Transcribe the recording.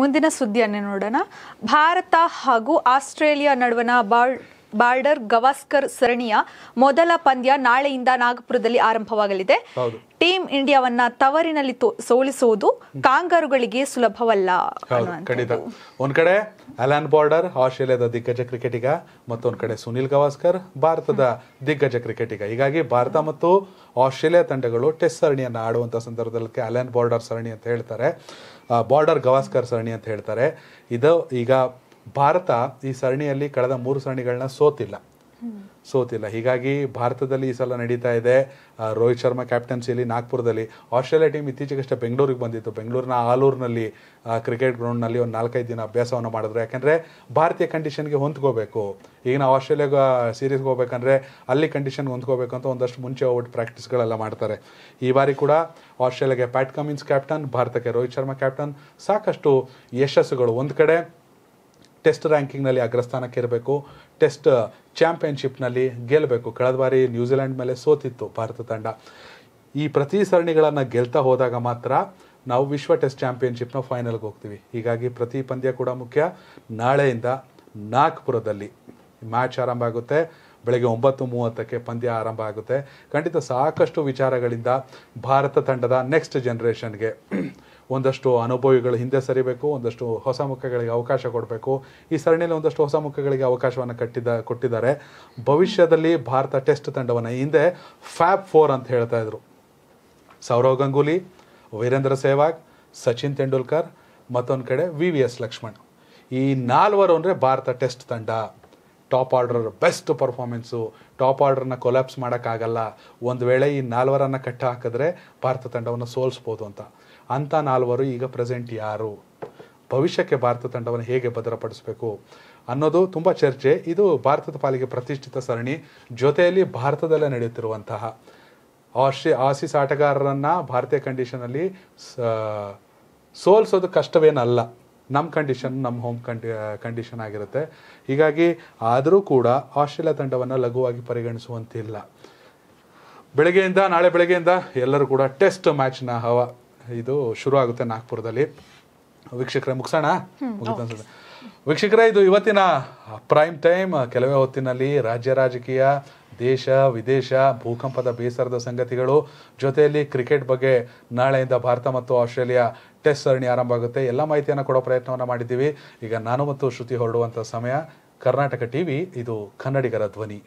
ಮುಂದಿನ ಸುದ್ದಿಯನ್ನೇ ನೋಡೋಣ ಭಾರತ ಹಾಗೂ ಆಸ್ಟ್ರೇಲಿಯಾ ನಡುವಣ ಬಾಳ್ ಬಾರ್ಡರ್ ಗವಾಸ್ಕರ್ ಸರಣಿಯ ಮೊದಲ ಪಂದ್ಯ ನಾಳೆಯಿಂದ ನಾಗಪುರದಲ್ಲಿ ಆರಂಭವಾಗಲಿದೆ ಟೀಮ್ ಇಂಡಿಯಾವನ್ನ ತವರಿನಲ್ಲಿ ಸೋಲಿಸುವುದು ಕಾಂಗಾರುಗಳಿಗೆ ಸುಲಭವಲ್ಲ ಖಂಡಿತ ಒಂದ್ ಕಡೆ ಅಲಾನ್ ಬಾರ್ಡರ್ ಆಸ್ಟ್ರೇಲಿಯಾದ ದಿಗ್ಗಜ ಕ್ರಿಕೆಟಿಗ ಮತ್ತೊಂದು ಕಡೆ ಸುನಿಲ್ ಗವಾಸ್ಕರ್ ಭಾರತದ ದಿಗ್ಗಜ ಕ್ರಿಕೆಟಿಗ ಹೀಗಾಗಿ ಭಾರತ ಮತ್ತು ಆಸ್ಟ್ರೇಲಿಯಾ ತಂಡಗಳು ಟೆಸ್ಟ್ ಸರಣಿಯನ್ನು ಆಡುವಂತ ಸಂದರ್ಭದಲ್ಲಿ ಅಲಾನ್ ಬಾರ್ಡರ್ ಸರಣಿ ಅಂತ ಹೇಳ್ತಾರೆ ಬಾರ್ಡರ್ ಗವಾಸ್ಕರ್ ಸರಣಿ ಅಂತ ಹೇಳ್ತಾರೆ ಇದು ಈಗ ಭಾರತ ಈ ಸರಣಿಯಲ್ಲಿ ಕಳೆದ ಮೂರು ಸರಣಿಗಳನ್ನ ಸೋತಿಲ್ಲ ಸೋತಿಲ್ಲ ಹೀಗಾಗಿ ಭಾರತದಲ್ಲಿ ಈ ಸಲ ನಡೀತಾ ಇದೆ ರೋಹಿತ್ ಶರ್ಮಾ ಕ್ಯಾಪ್ಟನ್ಸಿಯಲ್ಲಿ ನಾಗ್ಪುರದಲ್ಲಿ ಆಸ್ಟ್ರೇಲಿಯಾ ಟೀಮ್ ಇತ್ತೀಚೆಗಷ್ಟೇ ಬೆಂಗಳೂರಿಗೆ ಬಂದಿತ್ತು ಬೆಂಗಳೂರಿನ ಆಲೂರಿನಲ್ಲಿ ಕ್ರಿಕೆಟ್ ಗ್ರೌಂಡ್ನಲ್ಲಿ ಒಂದು ನಾಲ್ಕೈದು ದಿನ ಅಭ್ಯಾಸವನ್ನು ಮಾಡಿದ್ರು ಯಾಕೆಂದರೆ ಭಾರತೀಯ ಕಂಡೀಷನ್ಗೆ ಹೊಂದ್ಕೋಬೇಕು ಈಗ ನಾವು ಆಸ್ಟ್ರೇಲಿಯಾಗ ಸೀರೀಸ್ಗೆ ಹೋಗ್ಬೇಕಂದ್ರೆ ಅಲ್ಲಿ ಕಂಡೀಷನ್ಗೆ ಹೊಂದ್ಕೋಬೇಕು ಅಂತ ಒಂದಷ್ಟು ಮುಂಚೆ ಔಟ್ ಪ್ರಾಕ್ಟೀಸ್ಗಳೆಲ್ಲ ಮಾಡ್ತಾರೆ ಈ ಬಾರಿ ಕೂಡ ಆಸ್ಟ್ರೇಲಿಯಾಗೆ ಪ್ಯಾಟ್ ಕಮಿನ್ಸ್ ಕ್ಯಾಪ್ಟನ್ ಭಾರತಕ್ಕೆ ರೋಹಿತ್ ಶರ್ಮಾ ಕ್ಯಾಪ್ಟನ್ ಸಾಕಷ್ಟು ಯಶಸ್ಸುಗಳು ಒಂದು ಕಡೆ ಟೆಸ್ಟ್ ರ್ಯಾಂಕಿಂಗ್ನಲ್ಲಿ ಅಗ್ರಸ್ಥಾನಕ್ಕೆ ಇರಬೇಕು ಟೆಸ್ಟ್ ಚಾಂಪಿಯನ್ಶಿಪ್ನಲ್ಲಿ ಗೆಲ್ಲಬೇಕು ಕಳೆದ ಬಾರಿ ನ್ಯೂಜಿಲೆಂಡ್ ಮೇಲೆ ಸೋತಿತ್ತು ಭಾರತ ತಂಡ ಈ ಪ್ರತಿ ಸರಣಿಗಳನ್ನು ಗೆಲ್ತಾ ಹೋದಾಗ ಮಾತ್ರ ನಾವು ವಿಶ್ವ ಟೆಸ್ಟ್ ಚಾಂಪಿಯನ್ಶಿಪ್ನ ಫೈನಲ್ಗೆ ಹೋಗ್ತೀವಿ ಹೀಗಾಗಿ ಪ್ರತಿ ಪಂದ್ಯ ಕೂಡ ಮುಖ್ಯ ನಾಳೆಯಿಂದ ನಾಗ್ಪುರದಲ್ಲಿ ಮ್ಯಾಚ್ ಆರಂಭ ಆಗುತ್ತೆ ಬೆಳಗ್ಗೆ ಒಂಬತ್ತು ಮೂವತ್ತಕ್ಕೆ ಪಂದ್ಯ ಆರಂಭ ಆಗುತ್ತೆ ಖಂಡಿತ ಸಾಕಷ್ಟು ವಿಚಾರಗಳಿಂದ ಭಾರತ ತಂಡದ ನೆಕ್ಸ್ಟ್ ಜನ್ರೇಷನ್ಗೆ ಒಂದಷ್ಟು ಅನುಭವಿಗಳು ಹಿಂದೆ ಸರಿಬೇಕು ಒಂದಷ್ಟು ಹೊಸ ಮುಖಗಳಿಗೆ ಅವಕಾಶ ಕೊಡಬೇಕು ಈ ಸರಣಿಯಲ್ಲಿ ಒಂದಷ್ಟು ಹೊಸ ಮುಖಗಳಿಗೆ ಅವಕಾಶವನ್ನು ಕಟ್ಟಿದ ಕೊಟ್ಟಿದ್ದಾರೆ ಭವಿಷ್ಯದಲ್ಲಿ ಭಾರತ ಟೆಸ್ಟ್ ತಂಡವನ್ನು ಹಿಂದೆ ಫ್ಯಾಬ್ ಫೋರ್ ಅಂತ ಹೇಳ್ತಾ ಇದ್ರು ಸೌರವ್ ಗಂಗೂಲಿ ವೀರೇಂದ್ರ ಸೆಹ್ವಾಗ್ ಸಚಿನ್ ತೆಂಡೂಲ್ಕರ್ ಮತ್ತೊಂದು ಕಡೆ ವಿ ವಿ ಎಸ್ ಲಕ್ಷ್ಮಣ್ ಈ ನಾಲ್ವರು ಅಂದರೆ ಭಾರತ ಟೆಸ್ಟ್ ತಂಡ top order best performance top ಆರ್ಡರ್ನ ಕೊಲ್ಯಾಪ್ಸ್ ಮಾಡೋಕ್ಕಾಗಲ್ಲ ಒಂದು ವೇಳೆ ಈ ನಾಲ್ವರನ್ನು ಕಟ್ಟ ಹಾಕಿದ್ರೆ ಭಾರತ ತಂಡವನ್ನು ಸೋಲಿಸ್ಬೋದು ಅಂತ ಅಂಥ ನಾಲ್ವರು ಈಗ ಪ್ರೆಸೆಂಟ್ ಯಾರು ಭವಿಷ್ಯಕ್ಕೆ ಭಾರತ ತಂಡವನ್ನು ಹೇಗೆ ಭದ್ರಪಡಿಸಬೇಕು ಅನ್ನೋದು ತುಂಬ ಚರ್ಚೆ ಇದು ಭಾರತದ ಪಾಲಿಗೆ ಪ್ರತಿಷ್ಠಿತ ಸರಣಿ ಜೊತೆಯಲ್ಲಿ ಭಾರತದಲ್ಲೇ ನಡೆಯುತ್ತಿರುವಂತಹ ಆಶಿ ಆಸೀಸ್ ಆಟಗಾರರನ್ನು ಭಾರತೀಯ ಕಂಡೀಷನಲ್ಲಿ ಸೋಲಿಸೋದು ಕಷ್ಟವೇನಲ್ಲ ನಮ್ಮ ಕಂಡೀಷನ್ ನಮ್ಮ ಹೋಮ್ ಕಂಡಿ ಕಂಡೀಷನ್ ಆಗಿರುತ್ತೆ ಹೀಗಾಗಿ ಆದರೂ ಕೂಡ ಆಸ್ಟ್ರೇಲಿಯಾ ತಂಡವನ್ನು ಲಘುವಾಗಿ ಪರಿಗಣಿಸುವಂತಿಲ್ಲ ಬೆಳಗ್ಗೆಯಿಂದ ನಾಳೆ ಬೆಳಗ್ಗೆಯಿಂದ ಎಲ್ಲರೂ ಕೂಡ ಟೆಸ್ಟ್ ಮ್ಯಾಚ್ನ ಹವ ಇದು ಶುರು ಆಗುತ್ತೆ ನಾಗ್ಪುರದಲ್ಲಿ ವೀಕ್ಷಕರೇ ಮುಗಿಸೋಣ ಮುಗಿದ ವೀಕ್ಷಕರೇ ಇದು ಇವತ್ತಿನ ಪ್ರೈಮ್ ಟೈಮ್ ಕೆಲವೇ ಹೊತ್ತಿನಲ್ಲಿ ರಾಜ್ಯ ರಾಜಕೀಯ ದೇಶ ವಿದೇಶ ಭೂಕಂಪದ ಬೇಸರದ ಸಂಗತಿಗಳು ಜೊತೆಯಲ್ಲಿ ಕ್ರಿಕೆಟ್ ಬಗ್ಗೆ ನಾಳೆಯಿಂದ ಭಾರತ ಮತ್ತು ಆಸ್ಟ್ರೇಲಿಯಾ ಟೆಸ್ಟ್ ಸರಣಿ ಆರಂಭ ಆಗುತ್ತೆ ಎಲ್ಲ ಮಾಹಿತಿಯನ್ನು ಕೊಡೋ ಪ್ರಯತ್ನವನ್ನು ಮಾಡಿದ್ದೀವಿ ಈಗ ನಾನು ಮತ್ತು ಶ್ರುತಿ ಹೊರಡುವಂಥ ಸಮಯ ಕರ್ನಾಟಕ ವಿ ಇದು ಕನ್ನಡಿಗರ ಧ್ವನಿ